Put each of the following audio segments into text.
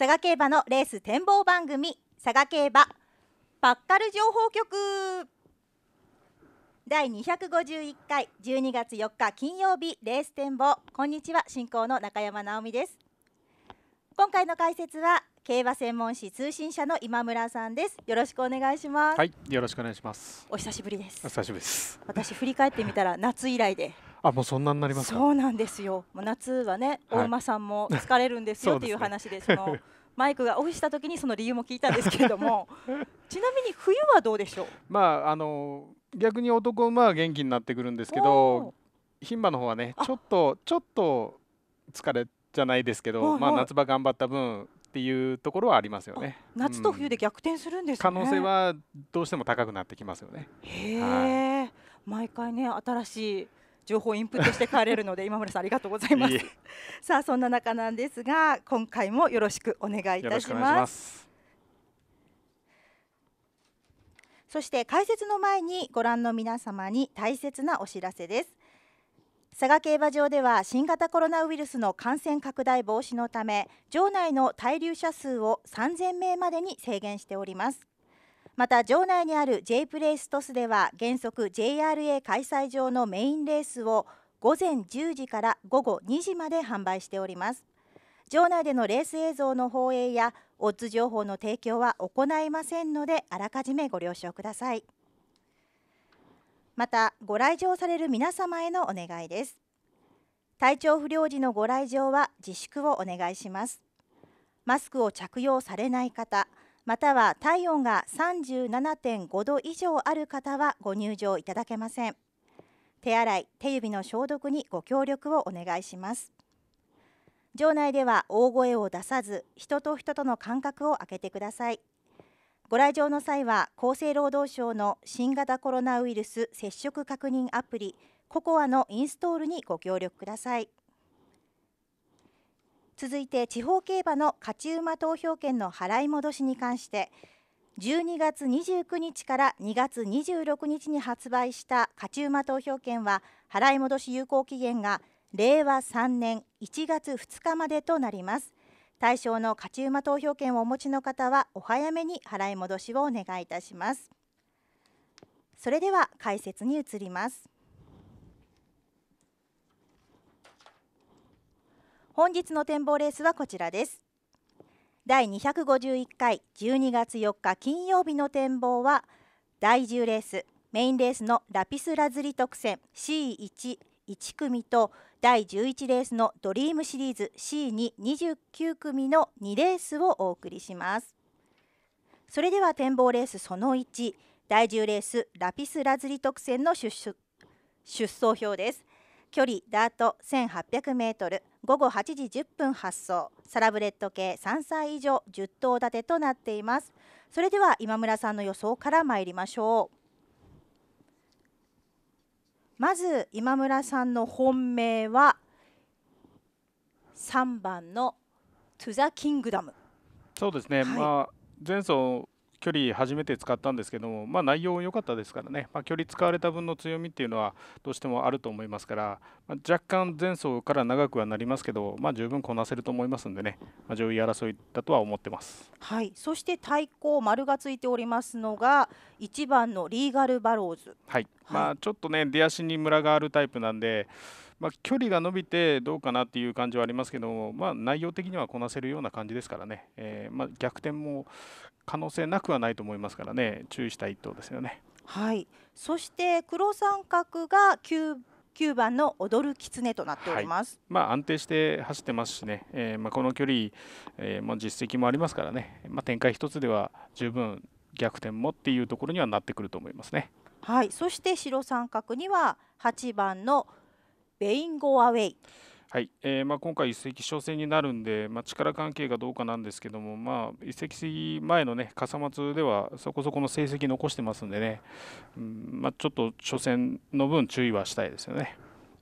佐賀競馬のレース展望番組佐賀競馬パッカル情報局第251回12月4日金曜日レース展望こんにちは進行の中山直美です今回の解説は競馬専門誌通信社の今村さんですよろしくお願いしますはいよろしくお願いしますお久しぶりですお久しぶりです私振り返ってみたら夏以来であもうそんなになりますそうなんですよもう夏はねお馬さんも疲れるんですよ っていう話でその マイクがオフした時にその理由も聞いたんですけれども ちなみに冬はどうでしょうまああの逆に男馬は元気になってくるんですけど牝馬の方はねちょっとちょっと疲れじゃないですけど、まあ、夏場頑張った分っていうところはありますよね夏と冬で逆転するんです、ねうん、可能性はどうしても高くなってきますよねへえ、はい、毎回ね新しい情報をインプットして帰れるので 今村さんありがとうございます さあそんな中なんですが今回もよろしくお願いいたしますそして解説の前にご覧の皆様に大切なお知らせです佐賀競馬場では新型コロナウイルスの感染拡大防止のため場内の滞留者数を3000名までに制限しておりますまた場内にある J プレイストスでは原則 JRA 開催場のメインレースを午前10時から午後2時まで販売しております場内でのレース映像の放映やオッズ情報の提供は行いませんのであらかじめご了承くださいまたご来場される皆様へのお願いです体調不良時のご来場は自粛をお願いしますマスクを着用されない方または体温が37.5度以上ある方はご入場いただけません手洗い手指の消毒にご協力をお願いします場内では大声を出さず人と人との間隔を空けてくださいご来場の際は厚生労働省の新型コロナウイルス接触確認アプリココアのインストールにご協力ください続いて地方競馬の勝ち馬投票券の払い戻しに関して12月29日から2月26日に発売した勝ち馬投票券は払い戻し有効期限が令和3年1月2日までとなります対象の勝ち馬投票券をお持ちの方はお早めに払い戻しをお願いいたしますそれでは解説に移ります本日の展望レースはこちらです第251回12月4日金曜日の展望は第10レースメインレースのラピスラズリ特選 C11 組と第11レースのドリームシリーズ C229 組の2レースをお送りしますそれでは展望レースその1第10レースラピスラズリ特選の出走表です距離ダート 1800m 午後8時10分発送サラブレッド系3歳以上10頭立てとなっていますそれでは今村さんの予想から参りましょうまず今村さんの本命は3番のトゥ・ザ・キングダムそうですね、はい、まあ前走距離初めて使ったんですけども、まあ、内容良かったですからね、まあ、距離使われた分の強みっていうのはどうしてもあると思いますから、まあ、若干前走から長くはなりますけど、まあ、十分こなせると思いますんでね、まあ、上位争いだとは思ってます。はいそして対抗丸がついておりますのが1番のリーガルバローズ。はい、はい、まあ、ちょっとね出足にムラがあるタイプなんでまあ、距離が伸びてどうかなという感じはありますけども、まあ、内容的にはこなせるような感じですからね、えー、まあ、逆転も可能性なくはないと思いますからね注意したい一投ですよね。はいそして黒三角が 9, 9番の踊る狐となっております、はい、まあ、安定して走ってますしね、えー、まあ、この距離、えー、まあ、実績もありますからね、まあ、展開一つでは十分逆転もっていうところにはなってくると思いますね。はいそして白三角には8番の「ベイン・ゴー・アウェイ。はいえーまあ、今回、移籍初戦になるんで、まあ、力関係がどうかなんですけども、まあ、移籍前の、ね、笠松ではそこそこの成績残してますんでね、うんまあ、ちょっと初戦の分注意はしたいですよね。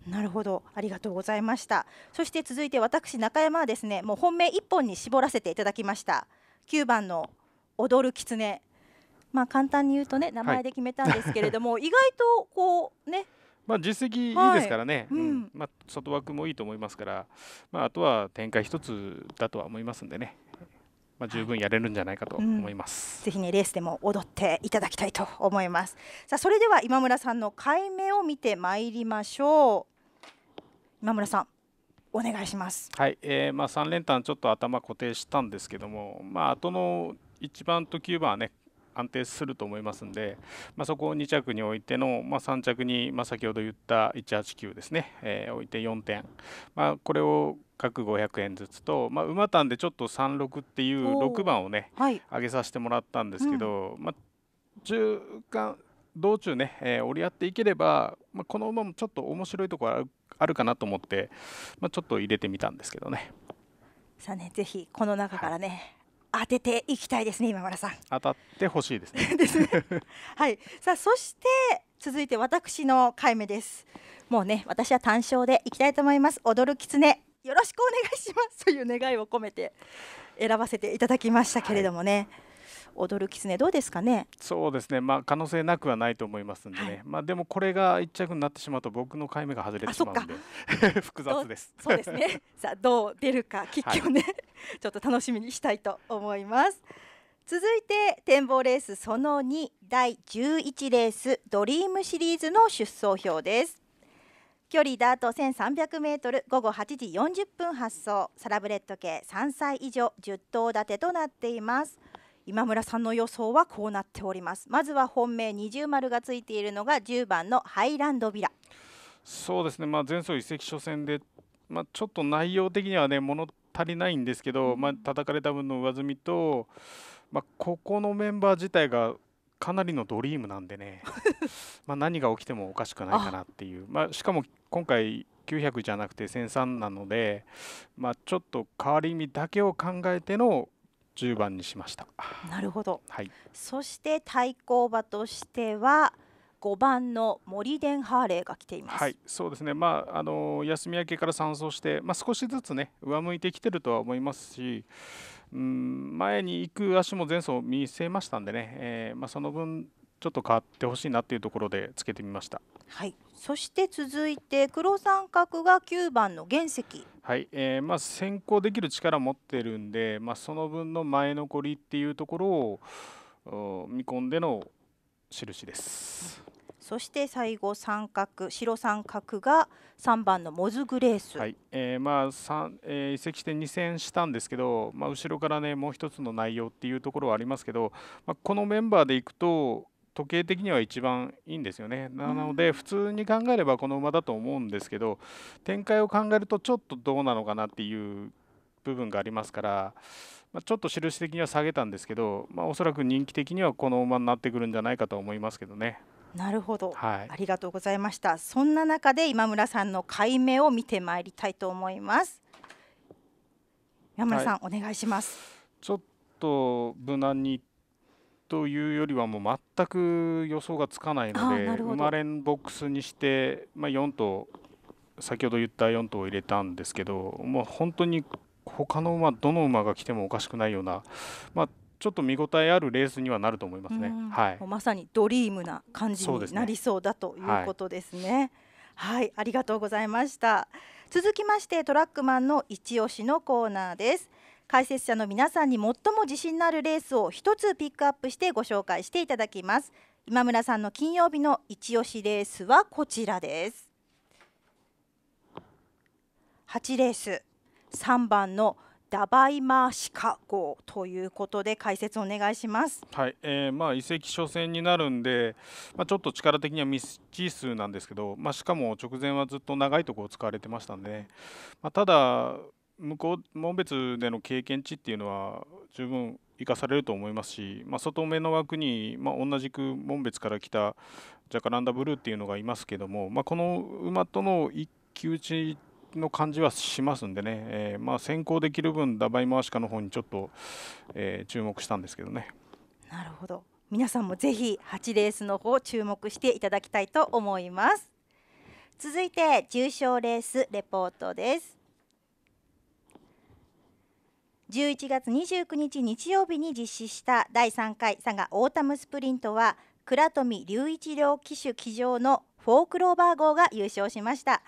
なるほどありがとうございましたそして続いて私中山はですねもう本命1本に絞らせていただきました9番の踊る狐まあ簡単に言うとね名前で決めたんですけれども、はい、意外とこうまあ、実績いいですからね、はいうん、まあ、外枠もいいと思いますから、まあ、あとは展開一つだとは思いますんでね、まあ、十分やれるんじゃないかと思います、はいうん、ぜひねレースでも踊っていただきたいと思いますさあそれでは今村さんの解明を見てまいりましょう今村さんお願いしますはい、えー、まあ3連単ちょっと頭固定したんですけどもまあ後の1番と9番はね安定すると思いますんで、まあ、そこを2着に置いての、まあ、3着に、まあ、先ほど言った189ですね、えー、置いて4点、まあ、これを各500円ずつと、まあ、馬単でちょっと36っていう6番をね、はい、上げさせてもらったんですけど、うん、まあ、中間道中ね、えー、折り合っていければ、まあ、この馬もちょっと面白いところあるあるかなと思って、まあ、ちょっと入れてみたんですけどね。さあね、ぜひこの中からね、はい当てていきたいですね今村さん当たってほしいですね ですねはいさあそして続いて私の回目ですもうね私は単勝でいきたいと思います踊る狐よろしくお願いしますという願いを込めて選ばせていただきましたけれどもね、はい踊る狐どうですかねそうですね、まあ、可能性なくはないと思いますんでね、はい、まあ、でもこれが一着になってしまうと僕の回目が外れてしまうので 複雑ですそうですね さあどう出るか結局ね、はい、ちょっと楽しみにしたいと思います続いて展望レースその2第11レースドリームシリーズの出走表です距離ダート1300メートル午後8時40分発送サラブレッド系3歳以上10頭立てとなっています今村さんの予想はこうなっておりますまずは本命二重丸がついているのが10番のハイランドビラそうですね、まあ、前走移籍初戦で、まあ、ちょっと内容的にはね物足りないんですけど、まあ叩かれた分の上積みと、まあ、ここのメンバー自体がかなりのドリームなんでね ま何が起きてもおかしくないかなっていうましかも今回900じゃなくて1003なので、まちょっと変わり身だけを考えての10番にしましたなるほど、はい、そして対抗馬としては5番の森伝ハーレーが来ています、はい、そうですね、まああの休み明けから3走して、まあ、少しずつ、ね、上向いてきてるとは思いますし、うん、前に行く足も前走見せましたんでね、えーまあ、その分、ちょっと変わってほしいなっていうところでつけてみました。はい。そして続いて黒三角が9番の原石。はい。えー、まあ先行できる力持ってるんで、まあその分の前残りっていうところを見込んでの印です。そして最後三角白三角が3番のモズグレース。はい。えー、まあ三、えー、移籍して2戦したんですけど、まあ後ろからねもう一つの内容っていうところはありますけど、まあこのメンバーでいくと時計的には一番いいんですよねなので普通に考えればこの馬だと思うんですけど展開を考えるとちょっとどうなのかなっていう部分がありますから、まあ、ちょっと印的には下げたんですけど、まあ、おそらく人気的にはこの馬になってくるんじゃないかと思いますけどね。なるほど、はい、ありがとうございましたそんな中で今村さんの解明を見てまいりたいと思います山村さん、はい、お願いしますちょっと無難にというよりはもう全く予想がつかないのでれんボックスにして、まあ、4頭先ほど言った4頭を入れたんですけど、もう本当に他の馬どの馬が来てもおかしくないような、まあ、ちょっと見応えあるレースにはなると思いますね、はい、まさにドリームな感じになりそうだということですね。はい、はい、ありがとうございました続きましてトラックマンの一押しのコーナーです解説者の皆さんに最も自信のあるレースを1つピックアップしてご紹介していただきます今村さんの金曜日の一押しレースはこちらです8レース3番のダバイマーシカゴということで解説お願いします。はい、えー、まあ移籍初戦になるんで、まあちょっと力的には未知数なんですけど、まあしかも直前はずっと長いところを使われてましたんで、まあただ向こう紋別での経験値っていうのは十分生かされると思いますし、まあ、外目の枠に、まあ、同じく門別から来たジャカランダブルーっていうのがいますけども、まあ、この馬との一騎打ちの感じはしますんでね、えー、まあ先行できる分ダバイマーシカの方にちょっと、えー、注目したんですけどね。なるほど皆さんもぜひ8レースの方注目していただきたいと思います続いて重賞レースレポートです11月29日日曜日に実施した第3回佐賀オータムスプリントは倉富隆一郎騎手騎乗のフォークローバー号が優勝しました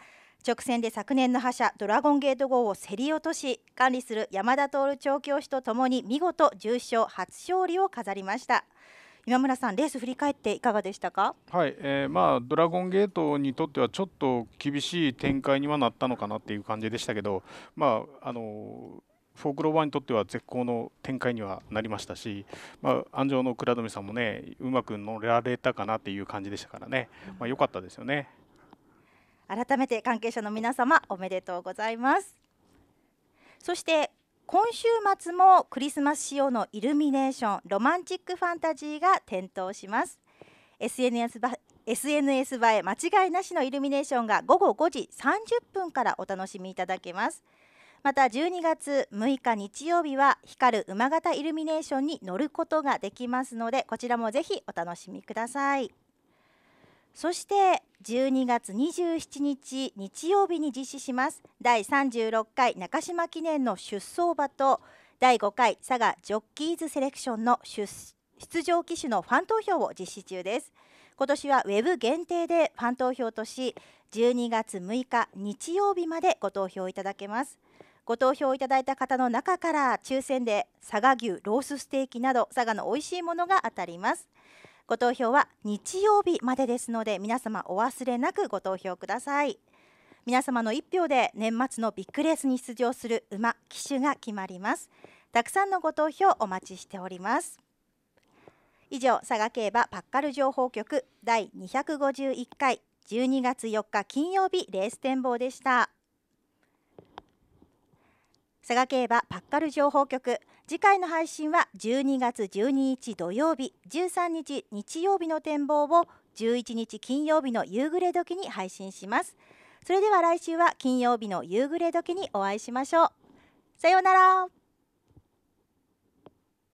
直線で昨年の覇者ドラゴンゲート号を競り落とし管理する山田徹調教師とともに見事重賞初勝利を飾りました今村さんレース振り返っていかがでしたかはい、えー、まあドラゴンゲートにとってはちょっと厳しい展開にはなったのかなっていう感じでしたけどまああのフォークローバーにとっては絶好の展開にはなりましたし、まあ、安城の倉留さんもねうまく乗れられたかなっていう感じでしたからねまあ、かったですよね。改めて関係者の皆様おめでとうございますそして今週末もクリスマス仕様のイルミネーションロマンチックファンタジーが点灯します SNS ば SNS 映え間違いなしのイルミネーションが午後5時30分からお楽しみいただけます。また12月6日日曜日は光る馬型イルミネーションに乗ることができますのでこちらもぜひお楽しみくださいそして12月27日日曜日に実施します第36回中島記念の出走馬と第5回佐賀ジョッキーズセレクションの出場機種のファン投票を実施中です今年はウェブ限定でファン投票とし12月6日日曜日までご投票いただけますご投票いただいた方の中から抽選で佐賀牛ロースステーキなど佐賀の美味しいものが当たりますご投票は日曜日までですので皆様お忘れなくご投票ください皆様の一票で年末のビッグレースに出場する馬騎手が決まりますたくさんのご投票お待ちしております以上佐賀競馬パッカル情報局第251回12月4日金曜日レース展望でした。佐賀競馬パッカル情報局次回の配信は12月12日土曜日13日日曜日の展望を11日金曜日の夕暮れ時に配信しますそれでは来週は金曜日の夕暮れ時にお会いしましょうさようなら